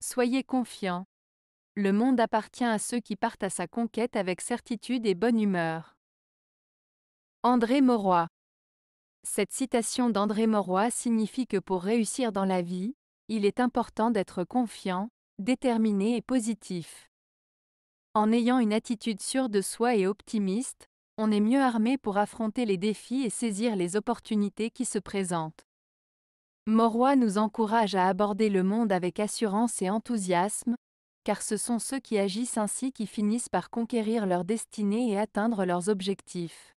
Soyez confiants. Le monde appartient à ceux qui partent à sa conquête avec certitude et bonne humeur. André Mauroy Cette citation d'André Mauroy signifie que pour réussir dans la vie, il est important d'être confiant, déterminé et positif. En ayant une attitude sûre de soi et optimiste, on est mieux armé pour affronter les défis et saisir les opportunités qui se présentent. Morois nous encourage à aborder le monde avec assurance et enthousiasme, car ce sont ceux qui agissent ainsi qui finissent par conquérir leur destinée et atteindre leurs objectifs.